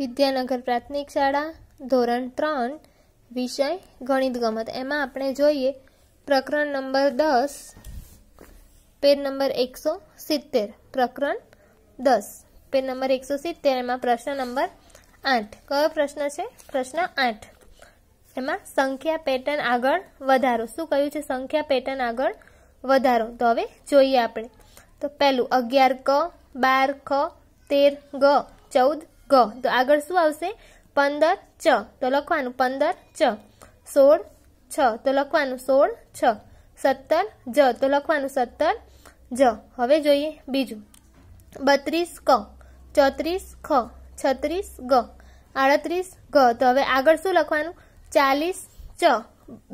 વિદ્યાનગર પ્રાથમિક શાળા ધોરણ ત્રણ વિષય ગણિત ગમત એમાં આપણે જોઈએ પ્રકરણ નંબર દસ પેજ નંબર એકસો સિત્તેર પ્રકરણ દસ પેજ નંબર એકસો સિત્તેર એમાં પ્રશ્ન નંબર આઠ કયો પ્રશ્ન છે પ્રશ્ન આઠ એમાં સંખ્યા પેટર્ન આગળ વધારો શું કહ્યું છે સંખ્યા પેટર્ન આગળ વધારો તો હવે જોઈએ આપણે તો પહેલું અગિયાર ક બાર ખ તેર ગ ચૌદ ગ તો આગળ શું આવશે પંદર ચ તો લખવાનું પંદર ચ સોળ છ તો લખવાનું સોળ છ સત્તર જ તો લખવાનું સત્તર જ હવે જોઈએ બીજું બત્રીસ ક ચોત્રીસ ખ છત્રીસ ગ આડત્રીસ ગ તો હવે આગળ શું લખવાનું ચાલીસ ચ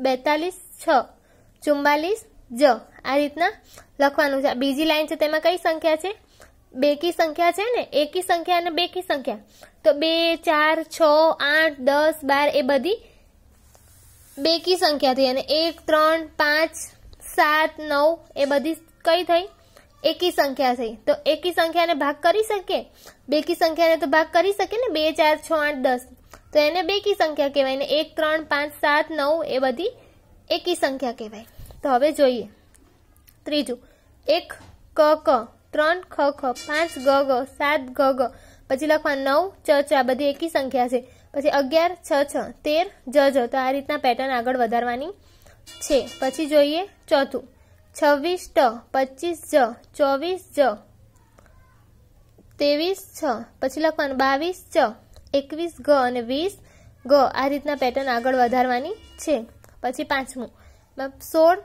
બેતાલીસ છ ચુમ્માલીસ જ આ રીતના લખવાનું છે બીજી લાઈન છે તેમાં કઈ સંખ્યા છે બે કી સંખ્યા છે ને એકી સંખ્યા અને કી સંખ્યા તો બે ચાર છ આઠ દસ બાર એ બધી બે કી સંખ્યા થઈ અને એક ત્રણ પાંચ સાત નવ એ બધી કઈ થઈ એકી સંખ્યા થઈ તો એકી સંખ્યાને ભાગ કરી શકે બેકી સંખ્યાને તો ભાગ કરી શકીએ ને બે ચાર છ આઠ દસ તો એને બેકી સંખ્યા કહેવાય ને એક ત્રણ પાંચ સાત નવ એ બધી એકી સંખ્યા કહેવાય તો હવે જોઈએ ત્રીજું એક ક ક ત્રણ ખ ખ પાંચ ગ ગ સાત ઘ ગ પછી લખવા નવ ચ ચ આ બધી એકી સંખ્યા છે પછી અગિયાર છ છ તેર જ જ તો આ રીતના પેટર્ન આગળ વધારવાની છે પછી જોઈએ ચોથું છવ્વીસ ટ પચીસ જ ચોવીસ જ ત્રેવીસ છ પછી લખવાનું બાવીસ ચ એકવીસ ઘ અને વીસ ગ આ રીતના પેટર્ન આગળ વધારવાની છે પછી પાંચમું સોળ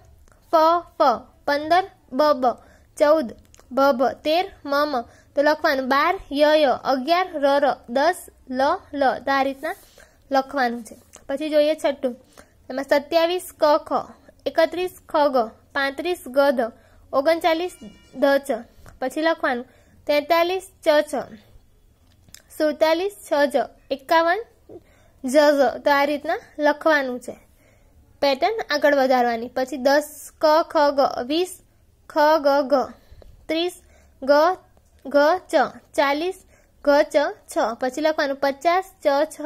ફ ફ પંદર બ બ ચૌદ ભભ તેર મમ તો લખવાનું બાર ય અગિયાર ર ર દસ લ લ તો આ રીતના લખવાનું છે પછી જોઈએ છઠ્ઠું એમાં સત્યાવીસ ક ખ એકત્રીસ ખ ગ પાંત્રીસ ગ ઓગણચાલીસ ધ ચ પછી લખવાનું તેતાલીસ ચ છ સુડતાલીસ છ જ એકાવન જ તો આ રીતના લખવાનું છે પેટર્ન આગળ વધારવાની પછી દસ ક ખ ગ વીસ ખ ગ ઘ ત્રીસ ગ ગ ચ ચાલીસ ઘ ચ છ પછી લખવાનું પચાસ ચ છ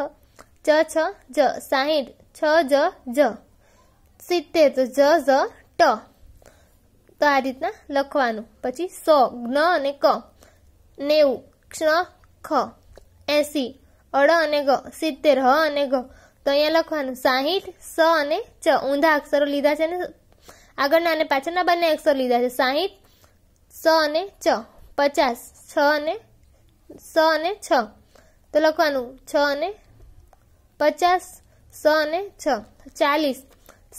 ચ છ જ સાહીઠ છ જ જ સિત્તેર તો જ જ ટ તો આ રીતના લખવાનું પછી સો જ્ઞ અને ક નેવું ક્ષ ખ એસી અડ અને ગ સિત્તેર હ અને ઘ તો અહીંયા લખવાનું સાહીઠ સ અને ચ ઊંધા અક્ષરો લીધા છે ને આગળના અને પાછળના બંને અક્ષર લીધા છે સાહીઠ સ અને ચ પચાસ છ અને સ અને છ તો લખવાનું છ અને પચાસ સ અને છ ચાલીસ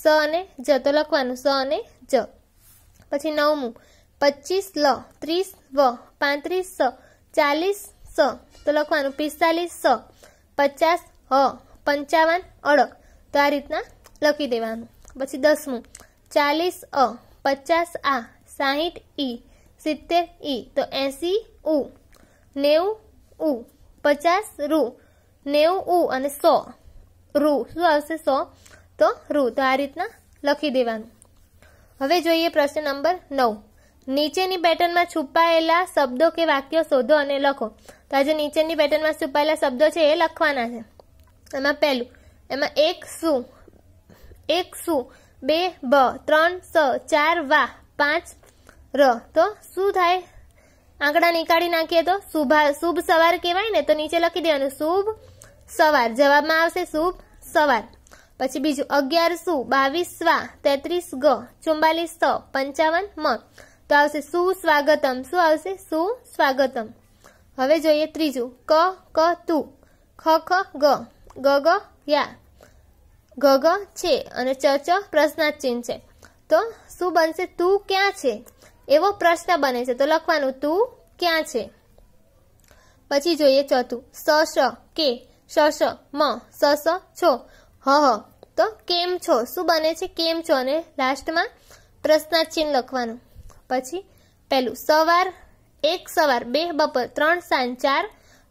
સ અને જ તો લખવાનું સ અને જ પછી નવમું પચીસ લ ત્રીસ વ પાંત્રીસ સ ચાલીસ સ તો લખવાનું પિસ્તાલીસ સ પચાસ હ પંચાવન અડ તો આ રીતના લખી દેવાનું પછી દસમું ચાલીસ અ પચાસ આ સાહીઠ ઈ સિત્તેર ઈ તો એસી ઉ નેવ ઉ પચાસ રૂ નેવ ઉ અને સો રૂ શું આવશે સો તો રૂ તો આ રીતના લખી દેવાનું હવે જોઈએ પ્રશ્ન નંબર નવ નીચેની પેટર્નમાં છુપાયેલા શબ્દો કે વાક્યો શોધો અને લખો તો આજે નીચેની પેટર્નમાં છુપાયેલા શબ્દો છે એ લખવાના છે એમાં પહેલું એમાં એક શું એક શું બે બ ત્રણ સ ચાર વા પાંચ ર તો શું થાય આંકડા નીકાળી નાખીએ તો શુભા શુભ સવાર કહેવાય ને તો નીચે લખી દેવાનું શુભ સવાર જવાબમાં આવશે શુભ સવાર પછી બીજું અગિયાર સુ બાવીસ સ્વા તેત્રીસ ગ ચુમ્બાલીસ સ પંચાવન મ તો આવશે સુ સ્વાગતમ શું આવશે સુ સ્વાગતમ હવે જોઈએ ત્રીજું ક ક તુ ખ ખ ગ ગ ગ યા ઘ છે અને ચ ચ પ્રશ્નાર્થ ચિહ્ન છે તો શું બનશે તું ક્યાં છે એવો પ્રશ્ન બને છે તો લખવાનું તું ક્યાં છે પછી જોઈએ ચોથું સ સસ કે સ સસ મ સ છો હ હ તો કેમ છો શું બને છે કેમ છો અને લાસ્ટમાં પ્રશ્નાચિહ્ન લખવાનું પછી પહેલું સવાર એક સવાર બે બપોર ત્રણ સાંજ ચાર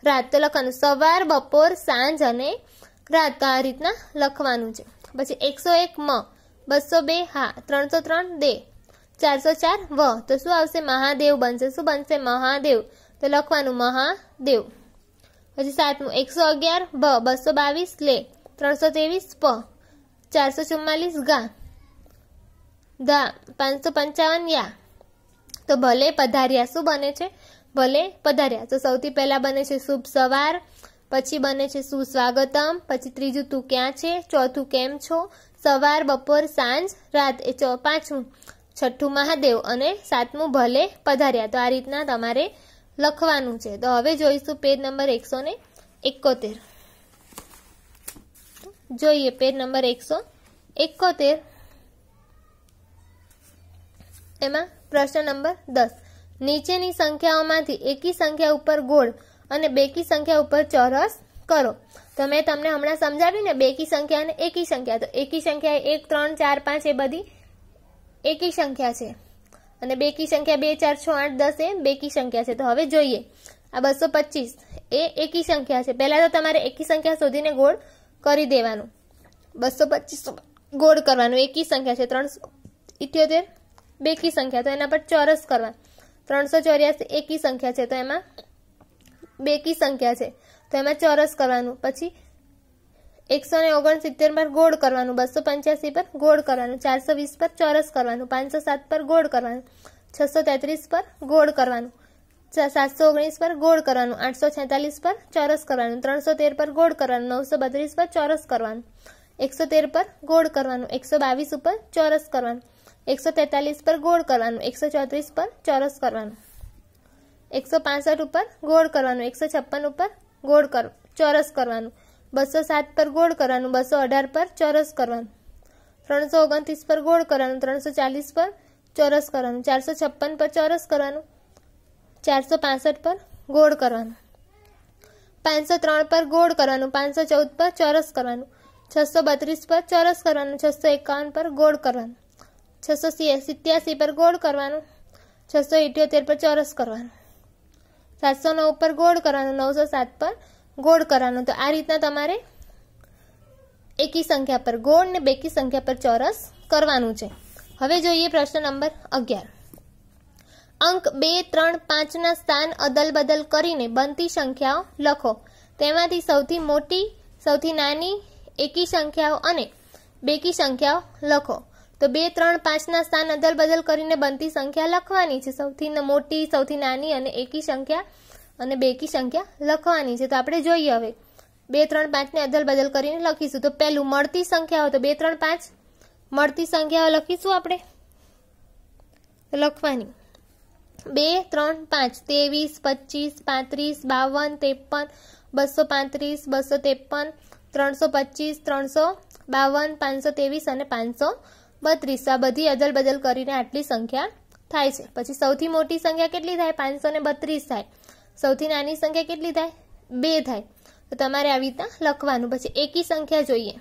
રાત તો લખવાનું સવાર બપોર સાંજ અને રાત તો આ રીતના લખવાનું છે પછી એકસો એક મ બસો બે હા ત્રણસો ત્રણ દે ચારસો ચાર વ તો શું આવશે મહાદેવ બનશે શું બનશે મહાદેવ તો લખવાનું મહાદેવ પછી સાતમું એકસો અગિયાર બ બસો બાવીસ લે ત્રણસો ત્રેવીસ પ ચારસો ચુમ્માલીસ ગા ધા પાંચસો પંચાવન યા તો ભલે પધાર્યા શું બને છે ભલે પધાર્યા તો સૌથી પહેલાં બને છે શુભ સવાર પછી બને છે સુસ્વાગતમ પછી ત્રીજું તું ક્યાં છે ચોથું કેમ છો સવાર બપોર સાંજ રાત એ ચો પાંચમું છઠ્ઠું મહાદેવ અને સાતમું ભલે પધાર્યા તો આ રીતના તમારે લખવાનું છે તો હવે જોઈશું પેજ નંબર એકસો ને એકોતેર જોઈએ પેજ નંબર એકસો એકોતેર એમાં પ્રશ્ન નંબર દસ નીચેની સંખ્યાઓમાંથી એકી સંખ્યા ઉપર ગોળ અને બેકી સંખ્યા ઉપર ચોરસ કરો તો મેં તમને હમણાં સમજાવ્યું ને બેકી સંખ્યા અને એકી સંખ્યા તો એકી સંખ્યા એક ત્રણ ચાર પાંચ એ બધી એકી સંખ્યા છે અને બેકી સંખ્યા બે ચાર છ આઠ દસ એ બેકી સંખ્યા છે તો હવે જોઈએ આ બસો પચીસ એ એકી સંખ્યા છે પહેલાં તો તમારે એકી સંખ્યા શોધીને ગોળ કરી દેવાનું બસો પચીસ ગોળ કરવાનું એકી સંખ્યા છે ત્રણસો ઇઠ્યોતેર બેકી સંખ્યા તો એના પર ચોરસ કરવા ત્રણસો ચોર્યાસી એકી સંખ્યા છે તો એમાં બેકી સંખ્યા છે તો એમાં ચોરસ કરવાનું પછી એકસો ને ઓગણસિત્તેર પર ગોળ કરવાનું બસો પંચ્યાસી પર ગોળ કરવાનું ચારસો વીસ પર ચોરસ કરવાનું પાંચસો સાત પર ગોળ કરવાનું છસો તેત્રીસ પર ગોળ કરવાનું સાતસો ઓગણીસ પર ગોળ કરવાનું આઠસો છેતાલીસ પર ચોરસ કરવાનું ત્રણસો તેર પર ગોળ કરવાનું નવસો બત્રીસ પર ચોરસ કરવાનું એકસો તેર પર ગોળ કરવાનું એકસો બાવીસ ઉપર ચોરસ કરવાનું એકસો તેતાલીસ પર ગોળ કરવાનું એકસો ચોત્રીસ પર ચોરસ કરવાનું એકસો પાસઠ ઉપર ગોળ કરવાનું એકસો છપ્પન ઉપર ગોળ કર ચોરસ કરવાનું બસો સાત પર ગોળ કરવાનું બસો અઢાર પર ચોરસ કરવાનું ત્રણસો ઓગણત્રીસ પર ગોળ કરવાનું ત્રણસો ચાલીસ પર ચોરસ કરવાનું ચારસો છપ્પન પર ચોરસ કરવાનું ચારસો પાસઠ પર ગોળ કરવાનું પાંચસો ત્રણ પર ગોળ કરવાનું પાંચસો ચૌદ પર ચોરસ કરવાનું છસો બત્રીસ પર ચોરસ કરવાનું છસો એકાવન પર ગોળ કરવાનું છસો સિત્યાસી પર ગોળ કરવાનું છસો ઇઠ્યોતેર પર ચોરસ કરવાનું સાતસો નવ પર ગોળ કરવાનું નવસો સાત પર ગોળ કરવાનું તો આ રીતના તમારે એકી સંખ્યા પર ગોળ ને બેકી સંખ્યા પર ચોરસ કરવાનું છે હવે જોઈએ પ્રશ્ન નંબર અગિયાર અંક બે ત્રણ પાંચના સ્થાન અદલ બદલ કરીને બનતી સંખ્યાઓ લખો તેમાંથી સૌથી મોટી સૌથી નાની એકી સંખ્યાઓ અને બેકી સંખ્યાઓ લખો તો બે ત્રણ પાંચના સ્થાન અદલ બદલ કરીને બનતી સંખ્યા લખવાની છે સૌથી મોટી સૌથી નાની અને એકી સંખ્યા અને બેકી સંખ્યા લખવાની છે તો આપણે જોઈએ હવે બે ત્રણ પાંચને અદલ બદલ કરીને લખીશું તો પહેલું મળતી સંખ્યાઓ તો બે ત્રણ પાંચ મળતી સંખ્યાઓ લખીશું આપણે લખવાની બે ત્રણ પાંચ ત્રેવીસ પચીસ પાંત્રીસ બાવન ત્રેપન બસો પાંત્રીસ બસો ત્રેપન ત્રણસો પચીસ ત્રણસો બાવન પાંચસો ત્રેવીસ અને પાંચસો બત્રીસ આ બધી અદલ બદલ કરીને આટલી સંખ્યા થાય છે પછી સૌથી મોટી સંખ્યા કેટલી થાય પાંચસો ને બત્રીસ થાય સૌથી નાની સંખ્યા કેટલી થાય બે થાય તો તમારે આવી રીતના લખવાનું પછી એકી સંખ્યા જોઈએ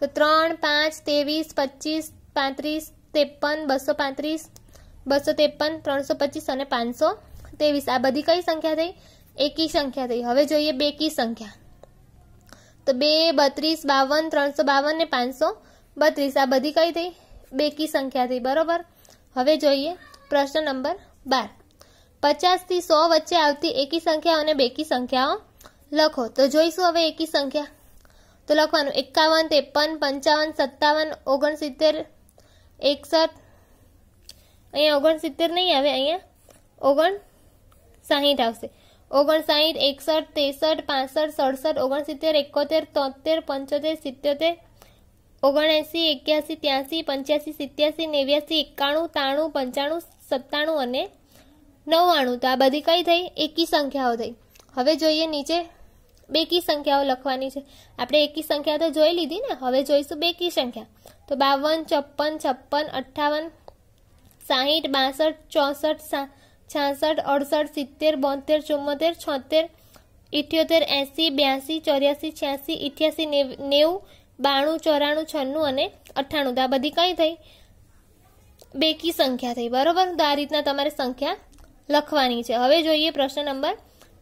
તો ત્રણ પાંચ ત્રેવીસ પચીસ પાંત્રીસ ત્રેપન બસો પાંત્રીસ બસો ત્રેપન ત્રણસો પચીસ અને પાંચસો ત્રેવીસ આ બધી કઈ સંખ્યા થઈ એકી સંખ્યા થઈ હવે જોઈએ બેકી સંખ્યા તો બે બત્રીસ બાવન ત્રણસો બાવન ને પાંચસો બત્રીસ આ બધી કઈ થઈ બેકી સંખ્યા થઈ બરોબર હવે જોઈએ પ્રશ્ન નંબર બાર પચાસથી સો વચ્ચે આવતી એકી સંખ્યા અને બેકી સંખ્યાઓ લખો તો જોઈશું હવે એકી સંખ્યા તો લખવાનું એકાવન ત્રેપન પંચાવન સત્તાવન ઓગણસિત્તેર એકસઠ અહીંયા ઓગણસિત્તેર નહીં આવે અહીંયા ઓગણ સાહીઠ આવશે ઓગણસાહીઠ એકસઠ ત્રેસઠ પાસઠ સડસઠ ઓગણસિત્તેર એકોતેર તોતેર પંચોતેર સિત્યોતેર ઓગણએંસી એક્યાસી ત્યાંસી પંચ્યાસી સિત્યાસી નેવ્યાસી એકાણું ત્રાણું પંચાણું સત્તાણું અને નવ્વાણું તો આ બધી કઈ થઈ એકી સંખ્યાઓ થઈ હવે જોઈએ નીચે બેકી સંખ્યાઓ લખવાની છે આપણે એકી સંખ્યા તો જોઈ લીધી ને હવે જોઈશું બેકી સંખ્યા તો બાવન ચોપન છપ્પન અઠ્ઠાવન સાહીઠ બાસઠ ચોસઠ છાસઠ અડસઠ સિત્તેર બોતેર ચુમ્મોતેર છોતેર ઇઠ્યોતેર એંસી બ્યાસી ચોર્યાસી છ્યાસી ઇઠ્યાસી નેવું બાણું ચોરાણું છન્નું અને અઠ્ઠાણું તો આ બધી કઈ થઈ બેકી સંખ્યા થઈ બરાબર તો આ રીતના તમારે સંખ્યા લખવાની છે હવે જોઈએ પ્રશ્ન નંબર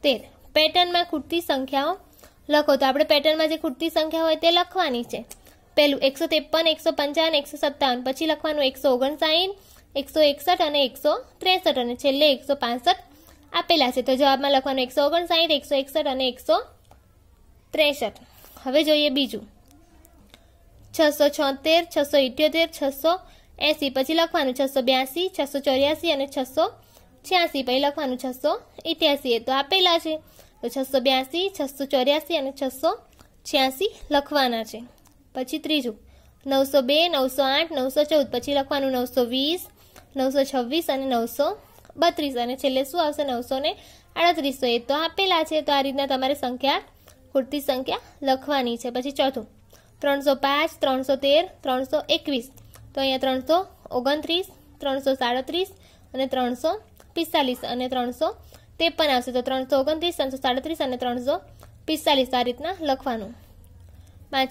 તેર પેટર્નમાં ખૂટતી સંખ્યાઓ લખો તો આપણે પેટર્નમાં જે ખૂટતી સંખ્યા હોય તે લખવાની છે પહેલું એકસો ત્રેપન એકસો પંચાવન એકસો સત્તાવન પછી લખવાનું એકસો ઓગણસાઠ એકસો એકસઠ અને એકસો ત્રેસઠ અને છેલ્લે એકસો પાસઠ આપેલા છે તો જવાબમાં લખવાનું એકસો ઓગણસાઠ એકસો એકસઠ અને એકસો ત્રેસઠ હવે જોઈએ બીજું છસો છોતેર છસો ઇઠ્યોતેર છસો એંસી પછી લખવાનું છસો બ્યાસી છસો ચોર્યાસી અને છસો છ્યાસી પછી લખવાનું છસો ઇત્યાસી એ તો આપેલા છે તો છસો બ્યાસી છસો ચોર્યાસી અને છસો છ્યાસી લખવાના છે પછી ત્રીજું નવસો બે નવસો આઠ નવસો ચૌદ પછી લખવાનું નવસો વીસ નવસો છવ્વીસ અને નવસો બત્રીસ અને છેલ્લે શું આવશે નવસો ને આડત્રીસો એ તો આપેલા છે તો આ રીતના તમારે સંખ્યા પૂરતી સંખ્યા લખવાની છે પછી ચોથું ત્રણસો પાંચ ત્રણસો તેર ત્રણસો એકવીસ તો અહીંયા ત્રણસો ઓગણત્રીસ ત્રણસો સાડત્રીસ અને ત્રણસો પિસ્તાલીસ અને ત્રણસો ત્રેપન આવશે તો ત્રણસો ઓગણત્રીસ ત્રણસો સાડત્રીસ અને ત્રણસો પિસ્તાલીસ આ રીતના લખવાનું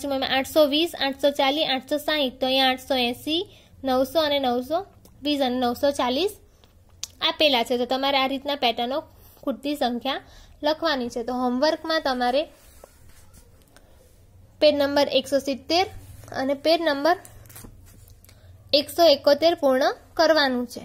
એમાં આઠસો વીસ આઠસો ચાલીસ આઠસો સાહીઠ તો અહીંયા આઠસો એંસી નવસો અને નવસો વીસ અને નવસો ચાલીસ આપેલા છે તો તમારે આ રીતના પેટર્નો ખૂટતી સંખ્યા લખવાની છે તો હોમવર્કમાં તમારે પેજ નંબર એકસો સિત્તેર અને પેજ નંબર એકસો એકોતેર પૂર્ણ કરવાનું છે